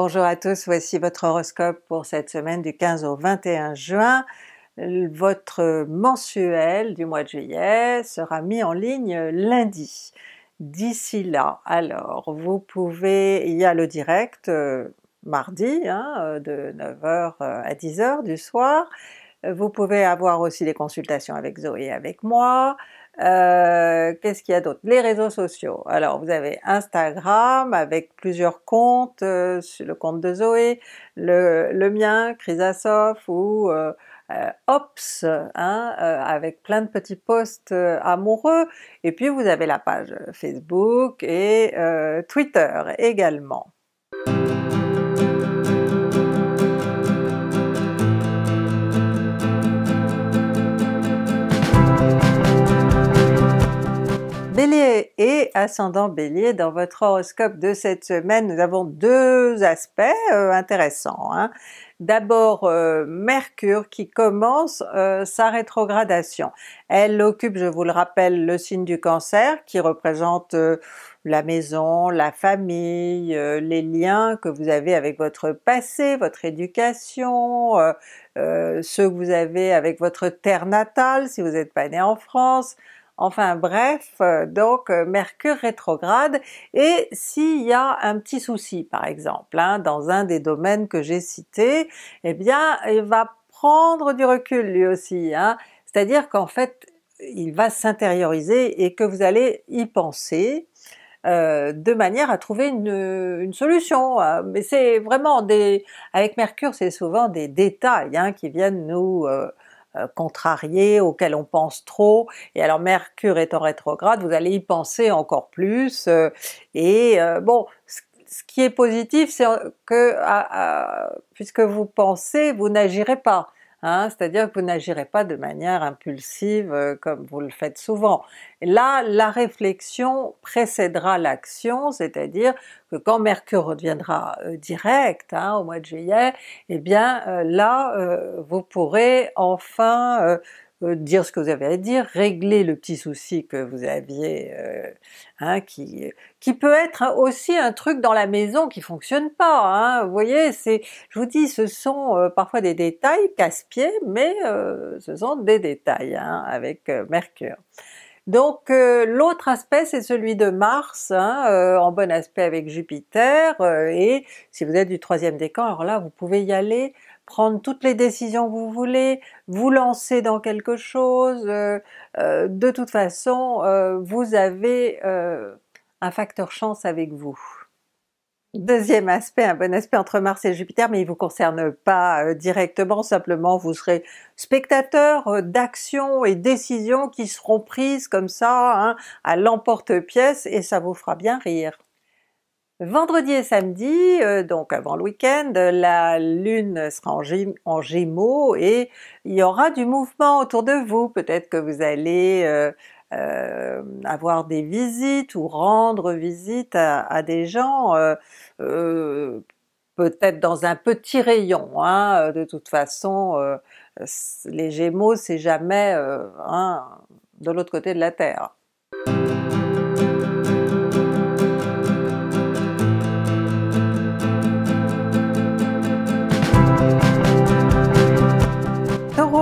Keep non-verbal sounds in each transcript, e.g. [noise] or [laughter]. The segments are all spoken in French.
Bonjour à tous, voici votre horoscope pour cette semaine du 15 au 21 juin. Votre mensuel du mois de juillet sera mis en ligne lundi. D'ici là, alors, vous pouvez, il y a le direct euh, mardi hein, euh, de 9h euh, à 10h du soir, vous pouvez avoir aussi des consultations avec Zoé et avec moi, euh, qu'est-ce qu'il y a d'autre? Les réseaux sociaux. Alors vous avez Instagram avec plusieurs comptes, euh, le compte de Zoé, le, le mien, Chrysasoph ou euh, Ops, hein, avec plein de petits posts amoureux. Et puis vous avez la page Facebook et Twitter également. Bélier et ascendant Bélier, dans votre horoscope de cette semaine, nous avons deux aspects euh, intéressants. Hein. D'abord euh, Mercure qui commence euh, sa rétrogradation. Elle occupe, je vous le rappelle, le signe du Cancer qui représente la maison, la famille, les liens que vous avez avec votre passé, votre éducation, ceux que vous avez avec votre terre natale si vous n'êtes pas né en France, Enfin bref, euh, donc euh, Mercure rétrograde et s'il y a un petit souci par exemple hein, dans un des domaines que j'ai cités, eh bien il va prendre du recul lui aussi, hein. c'est-à-dire qu'en fait il va s'intérioriser et que vous allez y penser euh, de manière à trouver une, solution. Mais c'est vraiment des... avec Mercure c'est souvent des détails hein, qui viennent nous euh, contrarié, auquel on pense trop, et alors Mercure est en rétrograde, vous allez y penser encore plus, euh, et euh, bon, ce qui est positif, c'est que puisque vous pensez, vous n'agirez pas. Hein, c'est-à-dire que vous n'agirez pas de manière impulsive euh, comme vous le faites souvent. Là, la réflexion précédera l'action, c'est-à-dire que quand Mercure reviendra euh, direct hein, au mois de juillet, eh bien euh, là, vous pourrez enfin euh, dire ce que vous avez à dire, régler le petit souci que vous aviez, euh, hein, qui, qui peut être aussi un truc dans la maison qui fonctionne pas. Hein, vous voyez, c'est, je vous dis, ce sont euh, parfois des détails casse-pieds, mais ce sont des détails hein, avec Mercure. Donc l'autre aspect c'est celui de Mars, hein, en bon aspect avec Jupiter, et si vous êtes du troisième décan, alors là vous pouvez y aller prendre toutes les décisions que vous voulez, vous lancer dans quelque chose. Euh, euh, de toute façon, euh, vous avez un facteur chance avec vous. Deuxième aspect, un bon aspect entre Mars et Jupiter, mais il ne vous concerne pas directement, simplement vous serez spectateur d'actions et décisions qui seront prises comme ça hein, à l'emporte-pièce et ça vous fera bien rire. Vendredi et samedi, euh, donc avant le week-end, la Lune sera en, Gémeaux et il y aura du mouvement autour de vous. Peut-être que vous allez euh, euh, avoir des visites ou rendre visite à, des gens, peut-être dans un petit rayon. Hein. De toute façon, les Gémeaux, c'est jamais de l'autre côté de la Terre.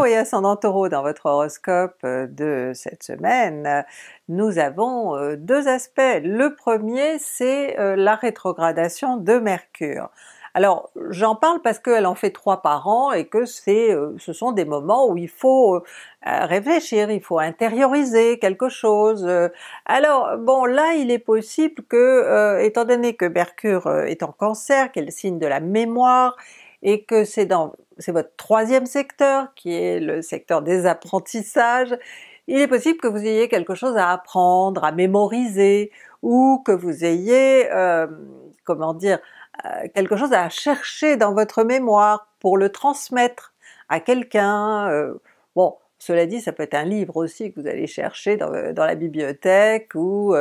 et ascendant taureau dans votre horoscope euh, de cette semaine, nous avons euh, deux aspects. Le premier, c'est euh, la rétrogradation de Mercure. Alors j'en parle parce qu'elle en fait trois par an et que c'est, ce sont des moments où il faut réfléchir, il faut intérioriser quelque chose. Alors bon là il est possible que, étant donné que Mercure est en cancer, qu'elle signe de la mémoire, et que c'est dans c'est votre troisième secteur qui est le secteur des apprentissages, il est possible que vous ayez quelque chose à apprendre, à mémoriser, ou que vous ayez, euh, comment dire, euh, quelque chose à chercher dans votre mémoire pour le transmettre à quelqu'un. Euh. bon, cela dit, ça peut être un livre aussi que vous allez chercher dans, la bibliothèque ou...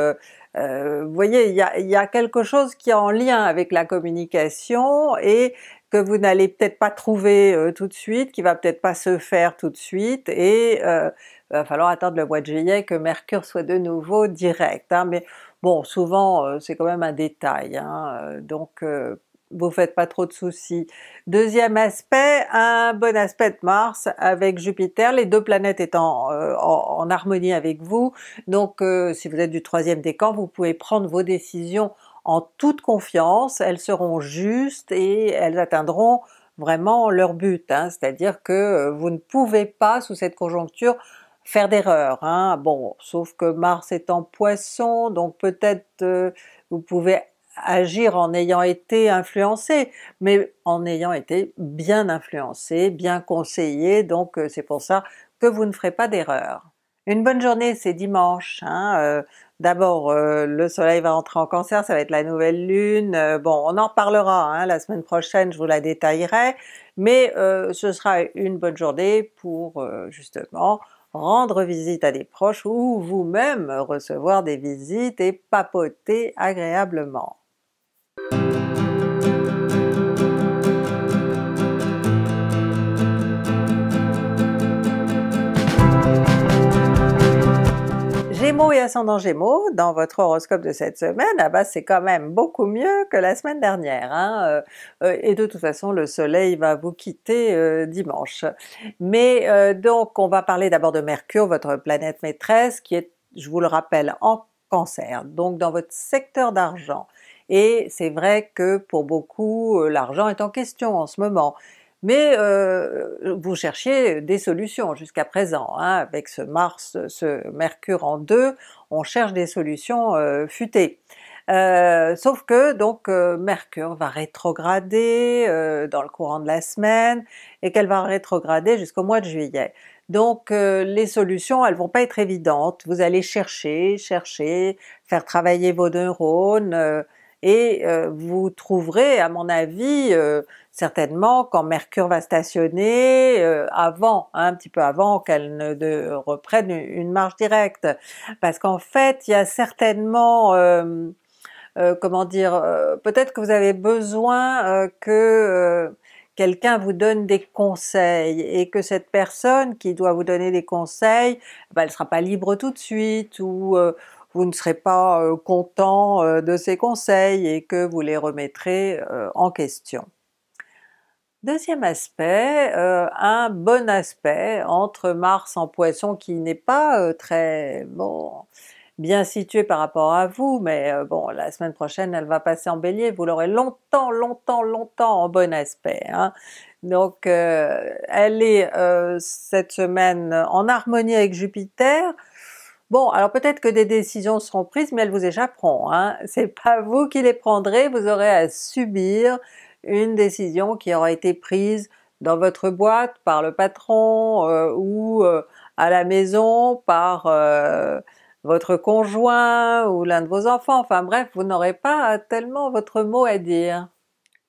vous voyez, il y a, y a, quelque chose qui est en lien avec la communication et que vous n'allez peut-être pas trouver euh, tout de suite, qui va peut-être pas se faire tout de suite, et il euh, va falloir attendre le mois de juillet que Mercure soit de nouveau direct. Hein. mais bon, souvent euh, c'est quand même un détail, hein, donc vous faites pas trop de soucis. Deuxième aspect, un bon aspect de Mars avec Jupiter, les deux planètes étant en, harmonie avec vous, donc si vous êtes du troisième décan, vous pouvez prendre vos décisions en toute confiance, elles seront justes et elles atteindront vraiment leur but, hein. c'est-à-dire que euh, vous ne pouvez pas sous cette conjoncture faire d'erreur. Hein. Bon, sauf que Mars est en Poisson, donc peut-être euh, vous pouvez agir en ayant été influencé, mais en ayant été bien influencé, bien conseillé, donc euh, c'est pour ça que vous ne ferez pas d'erreur. Une bonne journée, c'est dimanche, hein, D'abord, euh, le Soleil va entrer en Cancer, ça va être la nouvelle Lune. Euh, bon, on en parlera hein, la semaine prochaine, je vous la détaillerai, mais euh, ce sera une bonne journée pour justement rendre visite à des proches ou vous-même recevoir des visites et papoter agréablement. Gémeaux et ascendant Gémeaux, dans votre horoscope de cette semaine, ah bah, c'est quand même beaucoup mieux que la semaine dernière, hein, euh, euh, et de toute façon le soleil va vous quitter euh, dimanche. Mais donc on va parler d'abord de Mercure, votre planète maîtresse, qui est, je vous le rappelle, en cancer, donc dans votre secteur d'argent. Et c'est vrai que pour beaucoup, l'argent est en question en ce moment. Mais euh, vous cherchiez des solutions jusqu'à présent, hein. avec ce Mars, ce Mercure en deux, on cherche des solutions euh, futées. Euh, sauf que donc Mercure va rétrograder dans le courant de la semaine et qu'elle va rétrograder jusqu'au mois de juillet. Donc les solutions elles vont pas être évidentes, vous allez chercher, chercher, faire travailler vos neurones, et euh, vous trouverez à mon avis euh, certainement quand Mercure va stationner euh, avant, hein, un petit peu avant qu'elle ne reprenne une, marche directe, parce qu'en fait il y a certainement comment dire, peut-être que vous avez besoin que quelqu'un vous donne des conseils et que cette personne qui doit vous donner des conseils, elle bah, elle sera pas libre tout de suite ou vous ne serez pas euh, content euh, de ces conseils et que vous les remettrez euh, en question. Deuxième aspect, un bon aspect entre Mars en Poisson qui n'est pas très bon, bien situé par rapport à vous, mais bon, la semaine prochaine elle va passer en Bélier, vous l'aurez longtemps, longtemps, longtemps en bon aspect. Hein. Donc elle est cette semaine en harmonie avec Jupiter, Bon, alors peut-être que des décisions seront prises, mais elles vous échapperont. Hein? C'est pas [laughs] vous qui les prendrez, vous aurez à subir une décision qui aura été prise dans votre boîte par le patron euh, ou euh, à la maison par euh, votre conjoint ou l'un de vos enfants, enfin bref, vous n'aurez pas tellement votre mot à dire.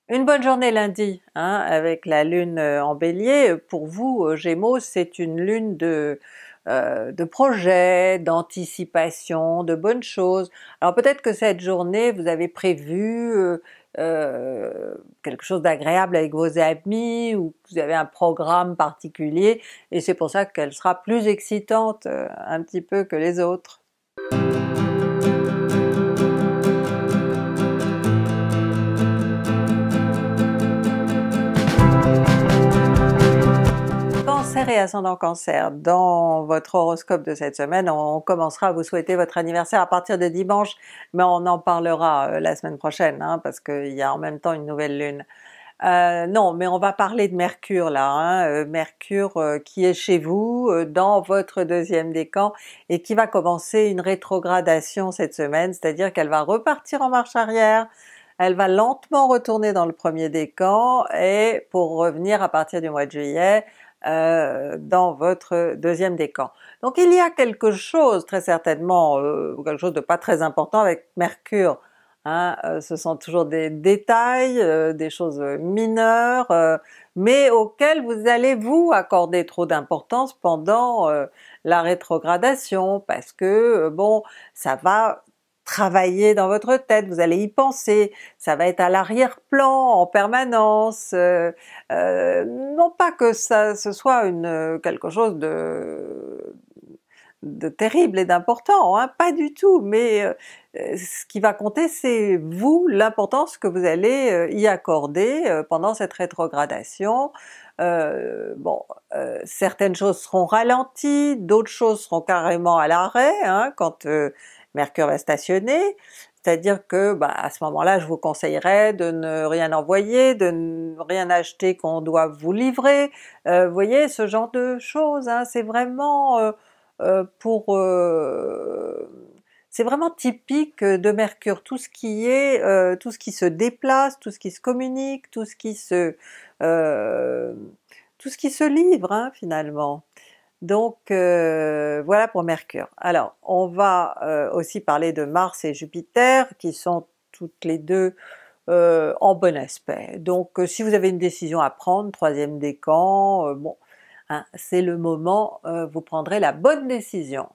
Une bonne journée lundi hein, avec la lune en bélier. Pour vous, Gémeaux, c'est une lune de euh, de projets, d'anticipation, de bonnes choses. Alors peut-être que cette journée, vous avez prévu euh, euh, quelque chose d'agréable avec vos amis ou vous avez un programme particulier et c'est pour ça qu'elle sera plus excitante un petit peu que les autres. et ascendant cancer. Dans votre horoscope de cette semaine, on commencera à vous souhaiter votre anniversaire à partir de dimanche, mais on en parlera euh, la semaine prochaine, hein, parce qu'il y a en même temps une nouvelle lune. Euh, non, mais on va parler de Mercure là, hein, euh, Mercure qui est chez vous, dans votre deuxième décan, et qui va commencer une rétrogradation cette semaine, c'est-à-dire qu'elle va repartir en marche arrière, elle va lentement retourner dans le premier décan, et pour revenir à partir du mois de juillet, euh, dans votre deuxième décan. Donc il y a quelque chose très certainement, euh, quelque chose de pas très important avec Mercure. Hein, euh, ce sont toujours des détails, des choses mineures, mais auxquelles vous allez vous accorder trop d'importance pendant la rétrogradation, parce que bon, ça va travailler dans votre tête, vous allez y penser, ça va être à l'arrière-plan en permanence, euh, euh, non pas que ça ce soit une, quelque chose de, de terrible et d'important, hein, pas du tout, mais euh, ce qui va compter c'est vous, l'importance que vous allez y accorder pendant cette rétrogradation. bon, certaines choses seront ralenties, d'autres choses seront carrément à l'arrêt, hein, quand Mercure va stationner, c'est-à-dire que bah, à ce moment-là, je vous conseillerais de ne rien envoyer, de ne rien acheter qu'on doit vous livrer, euh, vous voyez, ce genre de choses, hein, c'est vraiment euh, euh, pour... c'est vraiment typique de Mercure, tout ce qui est, tout ce qui se déplace, tout ce qui se communique, tout ce qui se, tout ce qui se livre hein, finalement. Donc euh, voilà pour Mercure. Alors on va euh, aussi parler de Mars et Jupiter qui sont toutes les deux euh, en bon aspect. Donc si vous avez une décision à prendre, troisième décan, bon, hein, c'est le moment, vous prendrez la bonne décision.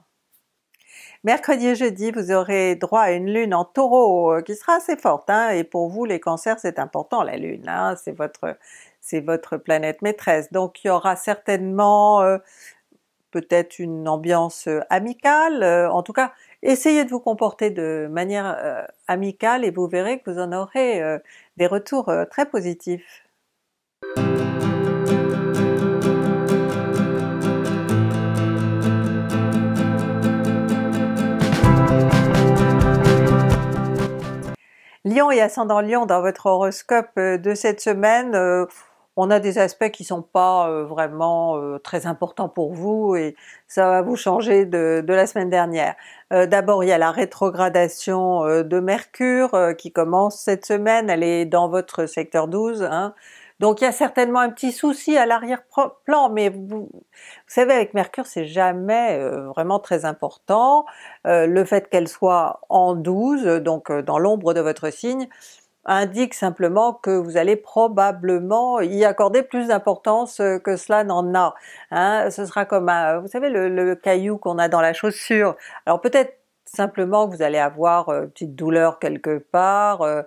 Mercredi et jeudi, vous aurez droit à une lune en taureau qui sera assez forte, hein, et pour vous les cancers c'est important la lune, hein, c'est votre, votre planète maîtresse. Donc il y aura certainement peut-être une ambiance euh, amicale, euh, en tout cas essayez de vous comporter de manière euh, amicale et vous verrez que vous en aurez des retours très positifs. Lion et ascendant Lion dans votre horoscope de cette semaine, on a des aspects qui sont pas euh, vraiment euh, très importants pour vous et ça va vous changer de, la semaine dernière. Euh, d'abord il y a la rétrogradation de Mercure qui commence cette semaine, elle est dans votre secteur 12, hein. donc il y a certainement un petit souci à l'arrière-plan, mais vous, savez avec Mercure c'est jamais vraiment très important, le fait qu'elle soit en 12, donc dans l'ombre de votre signe, indique simplement que vous allez probablement y accorder plus d'importance euh, que cela n'en a. Hein. Ce sera comme, un, vous savez, le, caillou qu'on a dans la chaussure. Alors peut-être simplement que vous allez avoir euh, une petite douleur quelque part, euh,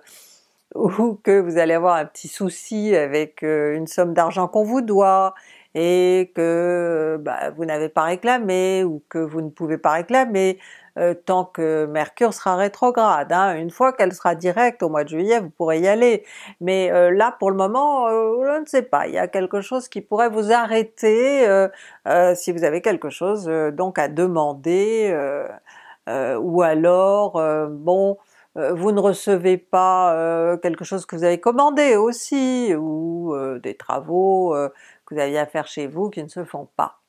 ou que vous allez avoir un petit souci avec une somme d'argent qu'on vous doit, et que bah, vous n'avez pas réclamé, ou que vous ne pouvez pas réclamer, euh, tant que Mercure sera rétrograde. Hein. Une fois qu'elle sera directe au mois de juillet, vous pourrez y aller. Mais euh, là, pour le moment, euh, je ne sais pas, il y a quelque chose qui pourrait vous arrêter si vous avez quelque chose donc à demander, ou alors, bon, vous ne recevez pas quelque chose que vous avez commandé aussi, ou des travaux que vous aviez à faire chez vous qui ne se font pas.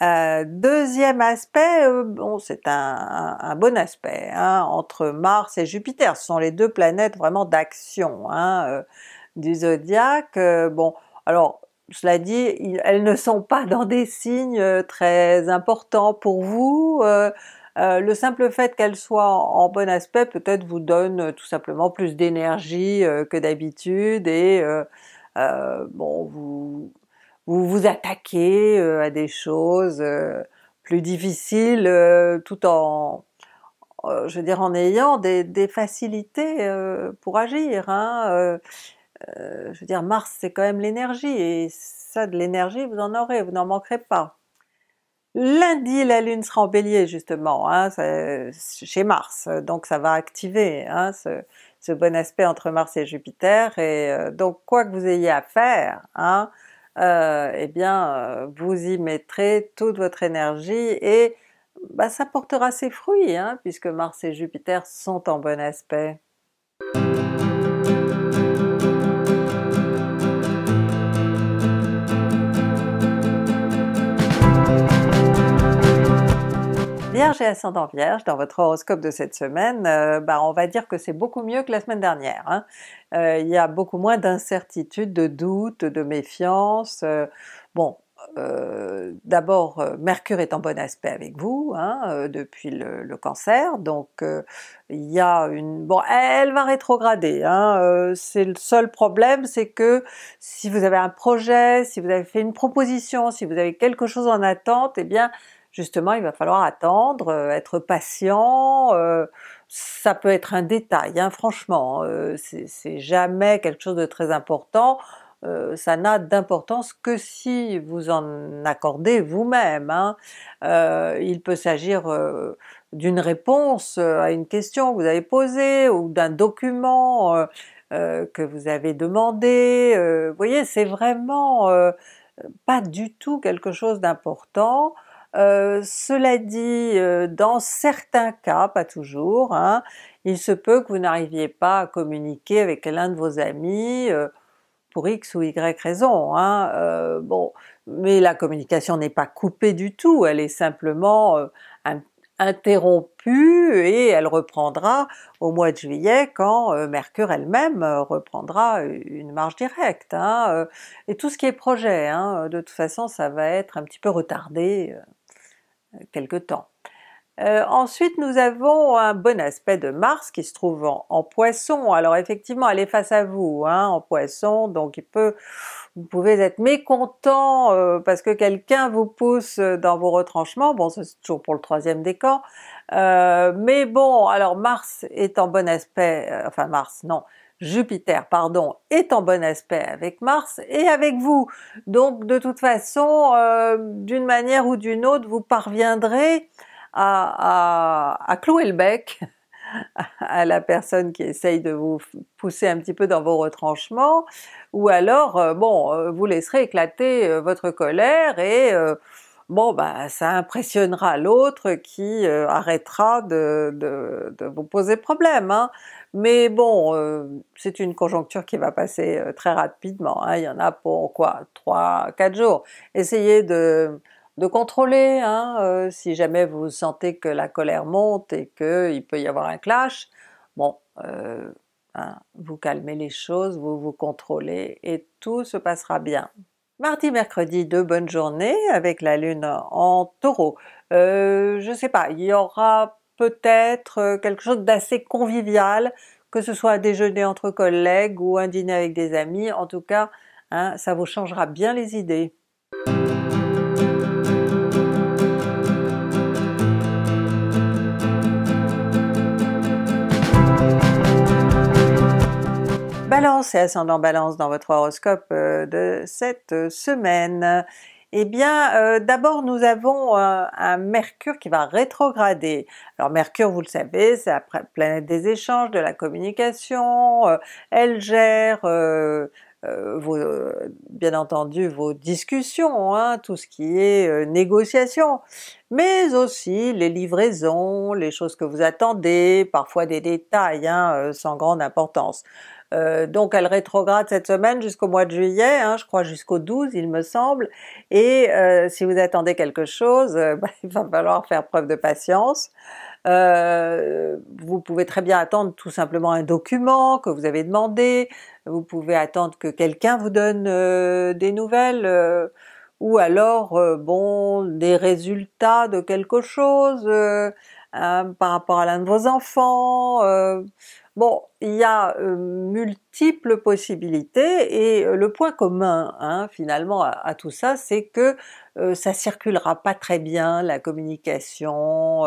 Euh, deuxième aspect, euh, bon c'est un, bon aspect, hein, entre Mars et Jupiter, ce sont les deux planètes vraiment d'action hein, euh, du zodiaque. bon, alors cela dit, elles ne sont pas dans des signes très importants pour vous, le simple fait qu'elles soient en, bon aspect peut-être vous donne tout simplement plus d'énergie que d'habitude et bon vous vous vous attaquez euh, à des choses euh, plus difficiles euh, tout en je veux dire en ayant des, facilités pour agir. Hein, je veux dire Mars c'est quand même l'énergie et ça de l'énergie vous en aurez, vous n'en manquerez pas. Lundi la Lune sera en Bélier justement, hein, chez Mars, donc ça va activer hein, ce, bon aspect entre Mars et Jupiter et donc quoi que vous ayez à faire, euh, eh bien euh, vous y mettrez toute votre énergie et bah, ça portera ses fruits, hein, puisque Mars et Jupiter sont en bon aspect. Vierge et ascendant Vierge, dans votre horoscope de cette semaine, euh, bah, on va dire que c'est beaucoup mieux que la semaine dernière. Hein. Euh, il y a beaucoup moins d'incertitudes, de doutes, de méfiance. Euh, bon, d'abord Mercure est en bon aspect avec vous hein, depuis le, cancer, donc il y a une... bon elle va rétrograder, hein, c'est le seul problème c'est que si vous avez un projet, si vous avez fait une proposition, si vous avez quelque chose en attente, eh bien justement, il va falloir attendre, euh, être patient. Euh, ça peut être un détail, hein, franchement. Hein, euh, c'est jamais quelque chose de très important. ça n'a d'importance que si vous en accordez vous-même. Hein. il peut s'agir d'une réponse à une question que vous avez posée ou d'un document que vous avez demandé. vous voyez, c'est vraiment pas du tout quelque chose d'important. Euh, cela dit, euh, dans certains cas, pas toujours, hein, il se peut que vous n'arriviez pas à communiquer avec l'un de vos amis euh, pour x ou y raison. Hein, bon, mais la communication n'est pas coupée du tout, elle est simplement interrompue et elle reprendra au mois de juillet quand Mercure elle-même reprendra une marche directe. Hein, et tout ce qui est projet, hein, de toute façon ça va être un petit peu retardé quelque temps. Euh, ensuite nous avons un bon aspect de Mars qui se trouve en, Poisson. Alors effectivement elle est face à vous hein, en Poisson, donc il peut, vous pouvez être mécontent euh, parce que quelqu'un vous pousse dans vos retranchements, bon c'est toujours pour le troisième décan, euh, mais bon alors Mars est en bon aspect, enfin Mars non, Jupiter, pardon, est en bon aspect avec Mars et avec vous. Donc de toute façon, euh, d'une manière ou d'une autre, vous parviendrez à, à, clouer le bec [laughs] à la personne qui essaye de vous pousser un petit peu dans vos retranchements, ou alors, euh, bon, euh, vous laisserez éclater votre colère et bon bah ça impressionnera l'autre qui arrêtera de, de, vous poser problème. Hein. Mais bon, euh, c'est une conjoncture qui va passer euh, très rapidement, hein. il y en a pour quoi 3-4 jours. Essayez de, de contrôler, hein, euh, si jamais vous sentez que la colère monte et qu'il peut y avoir un clash, bon, hein, vous calmez les choses, vous vous contrôlez et tout se passera bien. Mardi, mercredi, deux bonnes journées avec la Lune en Taureau. je sais pas, il y aura peut-être euh, quelque chose d'assez convivial, que ce soit un déjeuner entre collègues ou un dîner avec des amis, en tout cas hein, ça vous changera bien les idées. Balance et ascendant Balance dans votre horoscope euh, de cette semaine. Eh bien euh, d'abord nous avons euh, un Mercure qui va rétrograder. Alors Mercure vous le savez c'est la planète des échanges, de la communication, euh, elle gère vos, bien entendu vos discussions, hein, tout ce qui est négociation, mais aussi les livraisons, les choses que vous attendez, parfois des détails hein, sans grande importance. Euh, donc elle rétrograde cette semaine jusqu'au mois de juillet, hein, je crois jusqu'au 12 il me semble, et euh, si vous attendez quelque chose, bah, [laughs] il va falloir faire preuve de patience. Euh, vous pouvez très bien attendre tout simplement un document que vous avez demandé, vous pouvez attendre que quelqu'un vous donne des nouvelles, ou alors bon des résultats de quelque chose hein, par rapport à l'un de vos enfants, Bon, il y a euh, multiples possibilités et euh, le point commun hein, finalement à, tout ça, c'est que euh, ça circulera pas très bien la communication,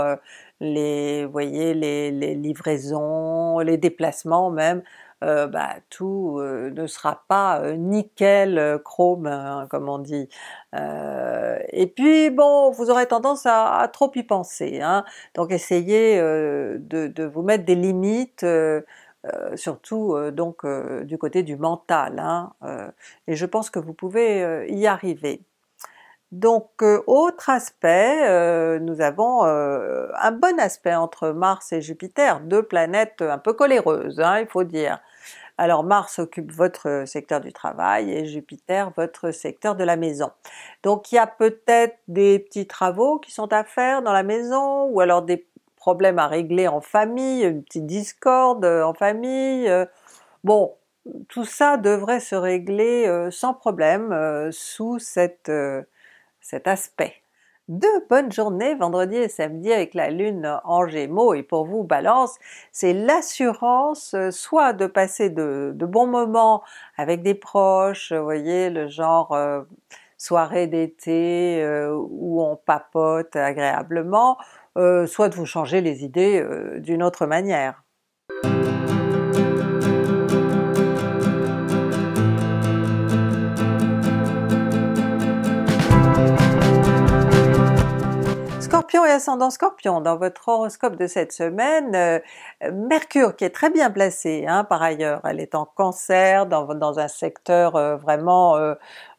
les, voyez, les, livraisons, les déplacements même euh, bah, tout euh, ne sera pas euh, nickel, chrome, hein, comme on dit. et puis bon, vous aurez tendance à, trop y penser, hein. donc essayez de, vous mettre des limites, surtout donc du côté du mental, hein, et je pense que vous pouvez y arriver. Donc autre aspect, nous avons un bon aspect entre Mars et Jupiter, deux planètes un peu coléreuses, il faut dire. Alors Mars occupe votre euh, secteur du travail et Jupiter votre secteur de la maison. Donc il y a peut-être des petits travaux qui sont à faire dans la maison ou alors des problèmes à régler en famille, une petite discorde euh, en famille. Euh. Bon, tout ça devrait se régler sans problème sous cet aspect. Deux bonnes journées vendredi et samedi avec la Lune en Gémeaux et pour vous Balance, c'est l'assurance euh, soit de passer de, bons moments avec des proches, vous voyez le genre euh, soirée d'été euh, où on papote agréablement, soit de vous changer les idées d'une autre manière. et ascendant Scorpion, dans votre horoscope de cette semaine, euh, Mercure qui est très bien placée hein, par ailleurs, elle est en Cancer, dans, un secteur euh, vraiment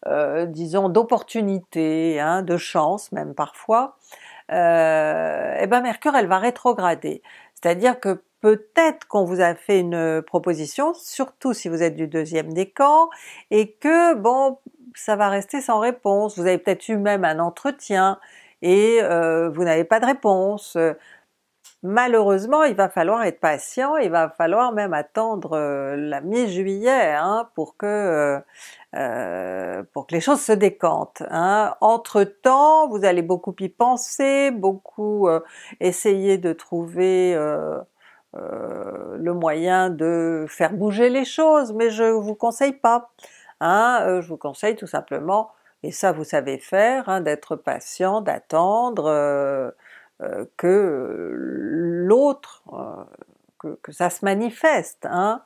euh, disons d'opportunité, hein, de chance même parfois, et eh bien Mercure elle va rétrograder, c'est-à-dire que peut-être qu'on vous a fait une proposition, surtout si vous êtes du deuxième décan, et que bon ça va rester sans réponse, vous avez peut-être eu même un entretien, et euh, vous n'avez pas de réponse. Malheureusement, il va falloir être patient, il va falloir même attendre euh, la mi-juillet hein, pour que euh, pour que les choses se décantent. Hein. Entre-temps, vous allez beaucoup y penser, beaucoup essayer de trouver le moyen de faire bouger les choses, mais je vous conseille pas. Hein. je vous conseille tout simplement et ça vous savez faire, hein, d'être patient, d'attendre euh, euh, que euh, l'autre, que, ça se manifeste. Hein.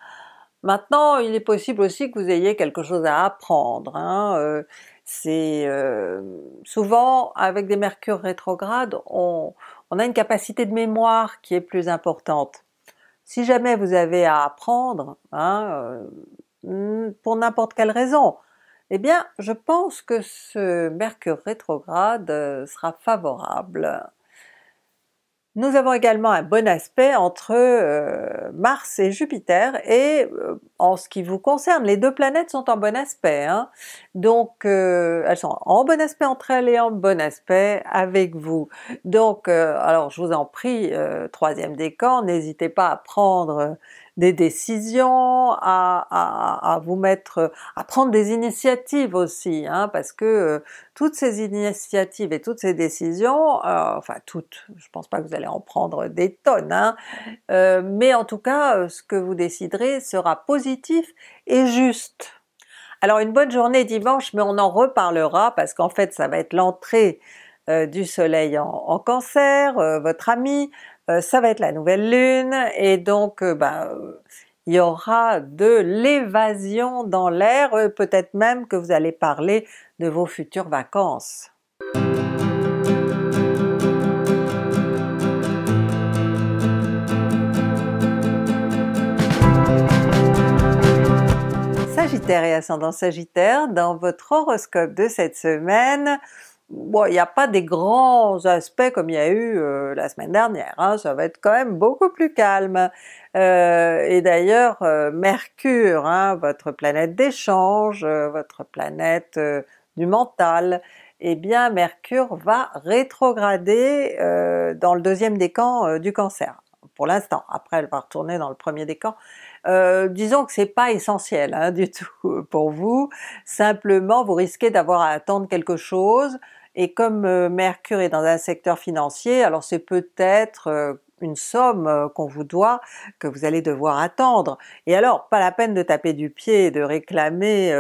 Maintenant, il est possible aussi que vous ayez quelque chose à apprendre. Hein, c'est souvent avec des mercures rétrogrades, on, a une capacité de mémoire qui est plus importante. Si jamais vous avez à apprendre, pour n'importe quelle raison, eh bien, je pense que ce Mercure rétrograde euh, sera favorable. Nous avons également un bon aspect entre euh, Mars et Jupiter, et euh, en ce qui vous concerne, les deux planètes sont en bon aspect, hein. donc elles sont en bon aspect entre elles et en bon aspect avec vous. Donc alors je vous en prie, troisième décan, n'hésitez pas à prendre des décisions, à, vous mettre, à prendre des initiatives aussi, hein, parce que euh, toutes ces initiatives et toutes ces décisions, euh, enfin toutes, je pense pas que vous allez en prendre des tonnes, hein, euh, mais en tout cas ce que vous déciderez sera positif et juste. Alors une bonne journée dimanche, mais on en reparlera parce qu'en fait ça va être l'entrée du soleil en cancer, votre ami, euh, ça va être la nouvelle lune et donc euh, bah, il y aura de l'évasion dans l'air, euh, peut-être même que vous allez parler de vos futures vacances. Sagittaire et ascendant Sagittaire, dans votre horoscope de cette semaine, bon, il n'y a pas des grands aspects comme il y a eu euh, la semaine dernière, hein. ça va être quand même beaucoup plus calme. Euh, et d'ailleurs, euh, Mercure, hein, votre planète d'échange, votre planète du mental, eh bien Mercure va rétrograder dans le deuxième décan du Cancer pour l'instant. Après, elle va retourner dans le premier décan. disons que c'est pas essentiel hein, du tout pour vous, simplement vous risquez d'avoir à attendre quelque chose, et comme euh, Mercure est dans un secteur financier, alors c'est peut-être euh, une somme euh, qu'on vous doit, que vous allez devoir attendre. Et alors, pas la peine de taper du pied et de réclamer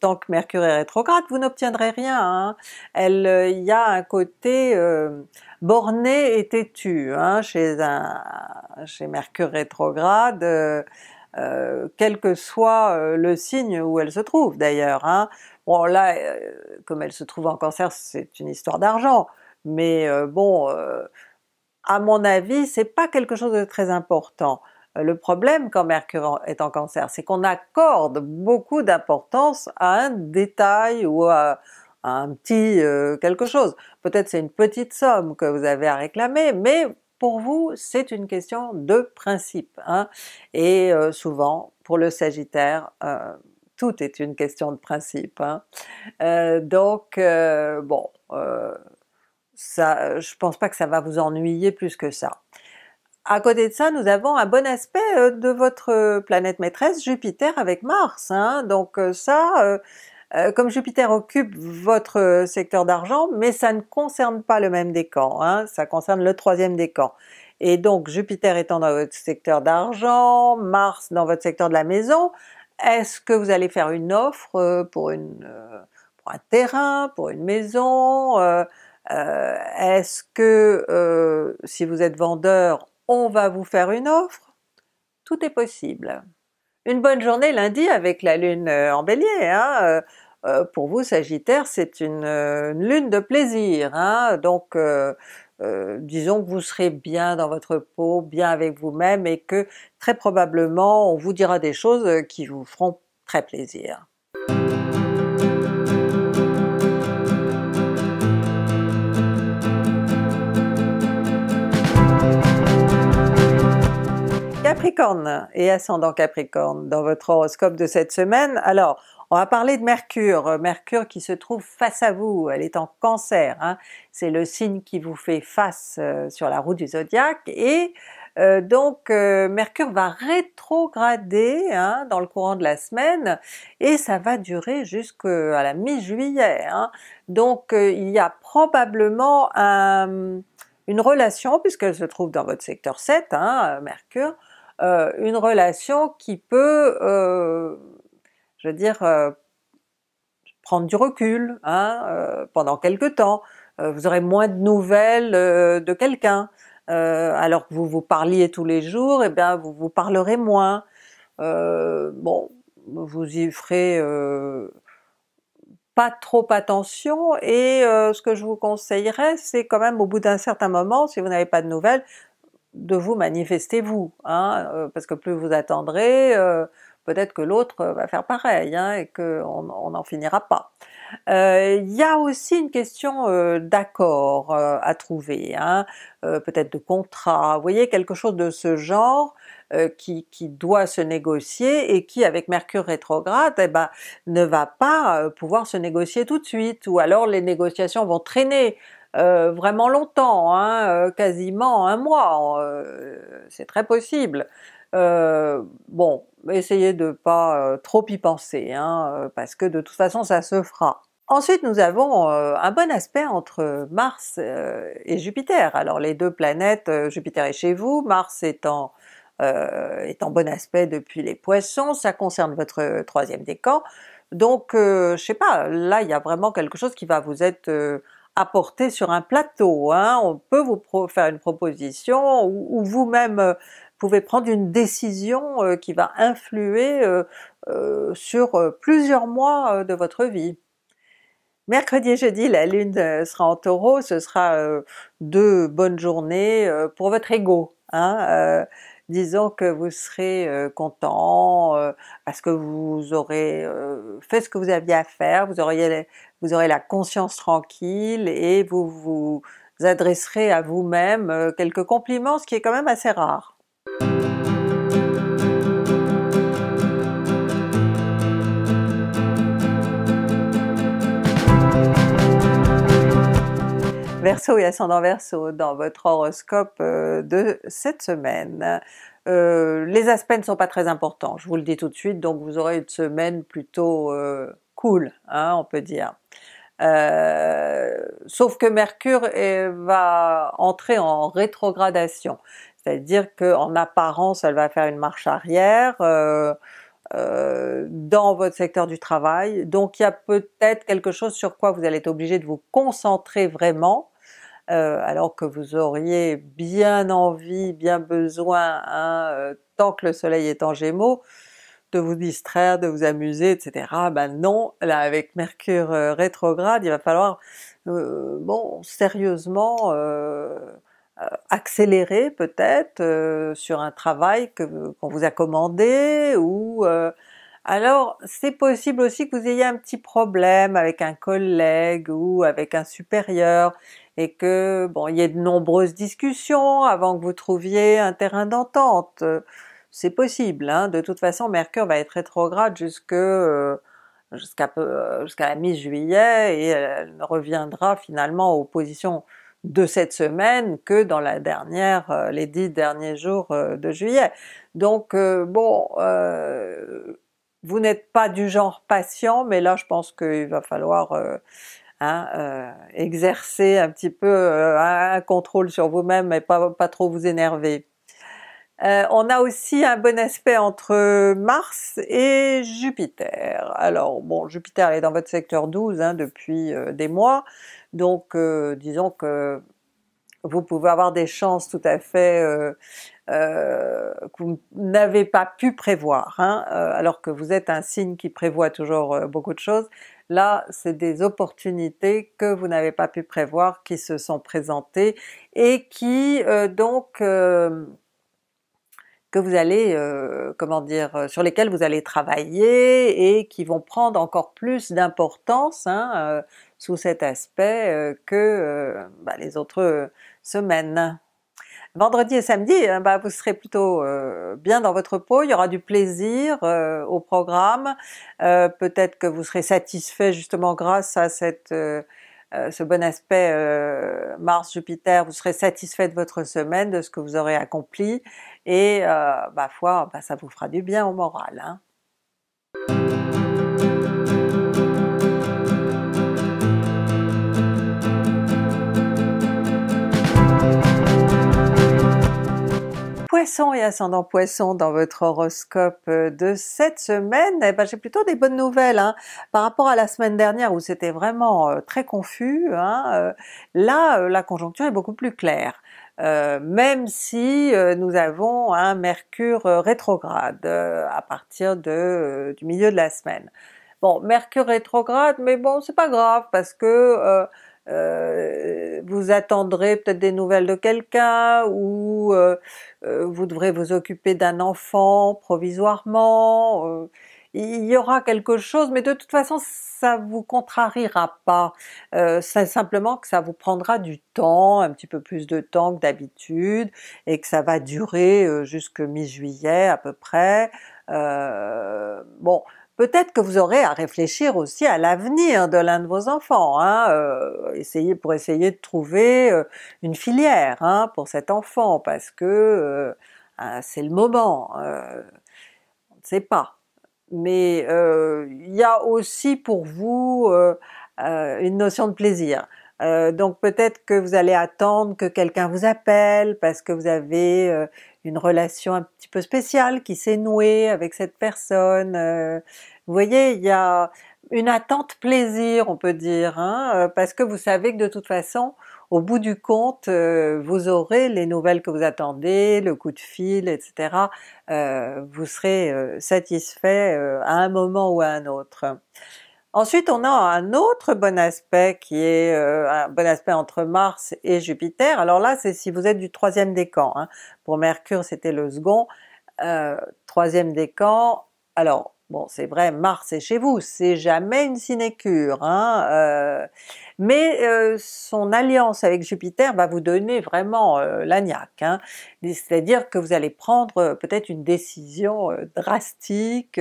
tant que Mercure est rétrograde, vous n'obtiendrez rien. Hein. Elle, il y a un côté borné et têtu hein, chez, un, chez Mercure rétrograde, quel que soit le signe où elle se trouve d'ailleurs. Hein. Bon là, euh, comme elle se trouve en cancer, c'est une histoire d'argent, mais euh, bon, euh, à mon avis, c'est pas quelque chose de très important. Le problème quand Mercure est en cancer, c'est qu'on accorde beaucoup d'importance à un détail ou à, un petit quelque chose. Peut-être c'est une petite somme que vous avez à réclamer, mais pour vous, c'est une question de principe. Hein? Et souvent, pour le Sagittaire, tout est une question de principe. Hein. Euh, donc euh, bon, euh, ça, je pense pas que ça va vous ennuyer plus que ça. À côté de ça, nous avons un bon aspect de votre planète maîtresse Jupiter avec Mars, hein. donc ça, comme Jupiter occupe votre secteur d'argent, mais ça ne concerne pas le même décan, hein. ça concerne le troisième décan. Et donc Jupiter étant dans votre secteur d'argent, Mars dans votre secteur de la maison, est-ce que vous allez faire une offre euh, pour, une, euh, pour un terrain, pour une maison euh, est-ce que si vous êtes vendeur, on va vous faire une offre? Tout est possible. Une bonne journée lundi avec la lune en bélier, hein, pour vous Sagittaire c'est une, lune de plaisir, hein, donc euh, disons que vous serez bien dans votre peau, bien avec vous-même et que très probablement on vous dira des choses euh, qui vous feront très plaisir. Capricorne et ascendant Capricorne dans votre horoscope de cette semaine. Alors, on va parler de Mercure, Mercure qui se trouve face à vous, elle est en Cancer, hein. c'est le signe qui vous fait face euh, sur la roue du zodiaque et euh, donc euh, Mercure va rétrograder hein, dans le courant de la semaine et ça va durer jusqu'à la mi-juillet. Hein. Donc il y a probablement une relation, puisqu'elle se trouve dans votre secteur 7, Mercure, une relation qui peut je veux dire, euh, prendre du recul hein, euh, pendant quelques temps. Euh, vous aurez moins de nouvelles de quelqu'un. alors que vous vous parliez tous les jours, et eh bien vous vous parlerez moins. bon, vous y ferez pas trop attention et ce que je vous conseillerais, c'est quand même au bout d'un certain moment, si vous n'avez pas de nouvelles, de vous manifester vous, hein, parce que plus vous attendrez, peut-être que l'autre euh, va faire pareil hein, et qu'on n'en finira pas. Euh, il y a aussi une question euh, d'accord à trouver, hein, peut-être de contrat, vous voyez quelque chose de ce genre qui, doit se négocier et qui avec Mercure rétrograde eh ben, ne va pas pouvoir se négocier tout de suite ou alors les négociations vont traîner vraiment longtemps, hein, quasiment un mois, c'est très possible. Euh, bon, essayez de pas euh, trop y penser, hein, euh, parce que de toute façon ça se fera. Ensuite nous avons un bon aspect entre Mars et Jupiter. Alors les deux planètes, Jupiter est chez vous, Mars est en, est en bon aspect depuis les Poissons, ça concerne votre troisième décan, donc je sais pas, là il y a vraiment quelque chose qui va vous être apporté sur un plateau, hein. on peut vous faire une proposition ou vous-même pouvez prendre une décision euh, qui va influer euh, euh, sur plusieurs mois de votre vie. Mercredi et jeudi, la Lune sera en Taureau, ce sera deux bonnes journées pour votre ego. Hein, disons que vous serez content parce que vous aurez fait ce que vous aviez à faire, vous aurez la conscience tranquille et vous vous adresserez à vous-même quelques compliments, ce qui est quand même assez rare. Verseau et ascendant Verseau dans votre horoscope euh, de cette semaine. Euh, les aspects ne sont pas très importants, je vous le dis tout de suite, donc vous aurez une semaine plutôt euh, cool, hein, on peut dire. sauf que Mercure eh, va entrer en rétrogradation, c'est-à-dire qu'en apparence elle va faire une marche arrière, dans votre secteur du travail. Donc il y a peut-être quelque chose sur quoi vous allez être obligé de vous concentrer vraiment euh, alors que vous auriez bien envie, bien besoin, hein, euh, tant que le soleil est en Gémeaux, de vous distraire, de vous amuser, etc. Ben non, là avec Mercure euh, rétrograde, il va falloir bon sérieusement accélérer peut-être sur un travail qu'on vous a commandé ou alors c'est possible aussi que vous ayez un petit problème avec un collègue ou avec un supérieur et que bon, il y ait de nombreuses discussions avant que vous trouviez un terrain d'entente. C'est possible, hein. de toute façon Mercure va être rétrograde jusque euh, euh, jusqu'à la mi-juillet et elle reviendra finalement aux positions de cette semaine que dans la dernière, euh, les dix derniers jours de juillet. Donc bon, vous n'êtes pas du genre patient, mais là je pense qu'il va falloir euh, hein, euh, exercer un petit peu euh, un contrôle sur vous-même et pas, trop vous énerver. on a aussi un bon aspect entre Mars et Jupiter. Alors bon, Jupiter est dans votre secteur 12 hein, depuis des mois, donc disons que vous pouvez avoir des chances tout à fait euh, que vous n'avez pas pu prévoir, hein, euh, alors que vous êtes un signe qui prévoit toujours euh, beaucoup de choses. Là, c'est des opportunités que vous n'avez pas pu prévoir, qui se sont présentées et qui donc que vous allez, comment dire, sur lesquelles vous allez travailler et qui vont prendre encore plus d'importance hein, sous cet aspect que bah, les autres semaines. Vendredi et samedi, bah, vous serez plutôt euh, bien dans votre peau, il y aura du plaisir euh, au programme, euh, peut-être que vous serez satisfait justement grâce à cette, ce bon aspect Mars-Jupiter, vous serez satisfait de votre semaine, de ce que vous aurez accompli, et bah, foi, bah, ça vous fera du bien au moral. Hein. Poisson et ascendant poisson dans votre horoscope euh, de cette semaine, eh ben, j'ai plutôt des bonnes nouvelles hein. par rapport à la semaine dernière où c'était vraiment euh, très confus, hein, euh, là la conjoncture est beaucoup plus claire. même si nous avons un Mercure rétrograde à partir de, du milieu de la semaine. Bon, Mercure rétrograde, mais bon, c'est pas grave parce que euh, vous attendrez peut-être des nouvelles de quelqu'un ou euh, euh, vous devrez vous occuper d'un enfant provisoirement, il y aura quelque chose, mais de toute façon ça vous contrariera pas, c'est simplement que ça vous prendra du temps, un petit peu plus de temps que d'habitude, et que ça va durer jusque mi-juillet à peu près. bon, Peut-être que vous aurez à réfléchir aussi à l'avenir de l'un de vos enfants, hein, euh, pour essayer de trouver euh, une filière hein, pour cet enfant, parce que euh, ah, c'est le moment, on ne sait pas. Mais il y a aussi pour vous une notion de plaisir. donc peut-être que vous allez attendre que quelqu'un vous appelle parce que vous avez une relation un petit peu spéciale qui s'est nouée avec cette personne. Euh, vous voyez, il y a une attente plaisir, on peut dire, hein, euh, parce que vous savez que de toute façon, au bout du compte, euh, vous aurez les nouvelles que vous attendez, le coup de fil, etc. vous serez satisfait à un moment ou à un autre. Ensuite, on a un autre bon aspect qui est euh, un bon aspect entre Mars et Jupiter. Alors là, c'est si vous êtes du troisième décan. Hein. Pour Mercure, c'était le second. Euh, troisième décan. Alors, Bon, c'est vrai, Mars est chez vous, c'est jamais une sinécure, hein, euh. mais euh, son alliance avec Jupiter va vous donner vraiment euh, l'agnac, hein. c'est-à-dire que vous allez prendre peut-être une décision drastique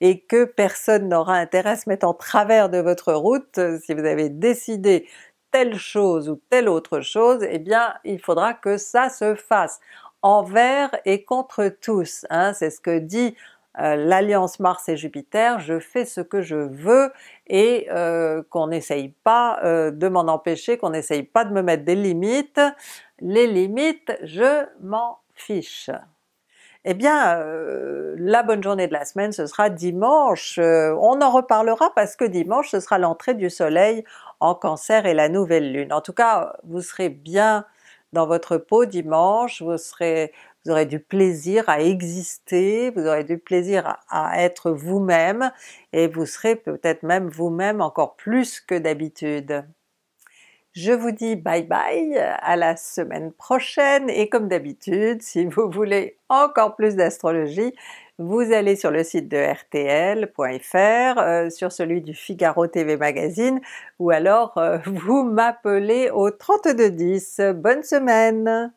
et que personne n'aura intérêt à se mettre en travers de votre route si vous avez décidé telle chose ou telle autre chose, eh bien il faudra que ça se fasse envers et contre tous, hein. c'est ce que dit euh, l'alliance Mars et Jupiter, je fais ce que je veux et euh, qu'on n'essaye pas euh, de m'en empêcher, qu'on n'essaye pas de me mettre des limites. Les limites, je m'en fiche. Eh bien, la bonne journée de la semaine, ce sera dimanche. on en reparlera parce que dimanche, ce sera l'entrée du Soleil en Cancer et la nouvelle Lune. En tout cas, vous serez bien dans votre peau dimanche, vous serez vous aurez du plaisir à exister, vous aurez du plaisir à, être vous-même et vous serez peut-être même vous-même encore plus que d'habitude. Je vous dis bye bye, à la semaine prochaine et comme d'habitude, si vous voulez encore plus d'astrologie, vous allez sur le site de rtl.fr, euh, sur celui du Figaro TV Magazine, ou alors euh, vous m'appelez au 3210. Bonne semaine!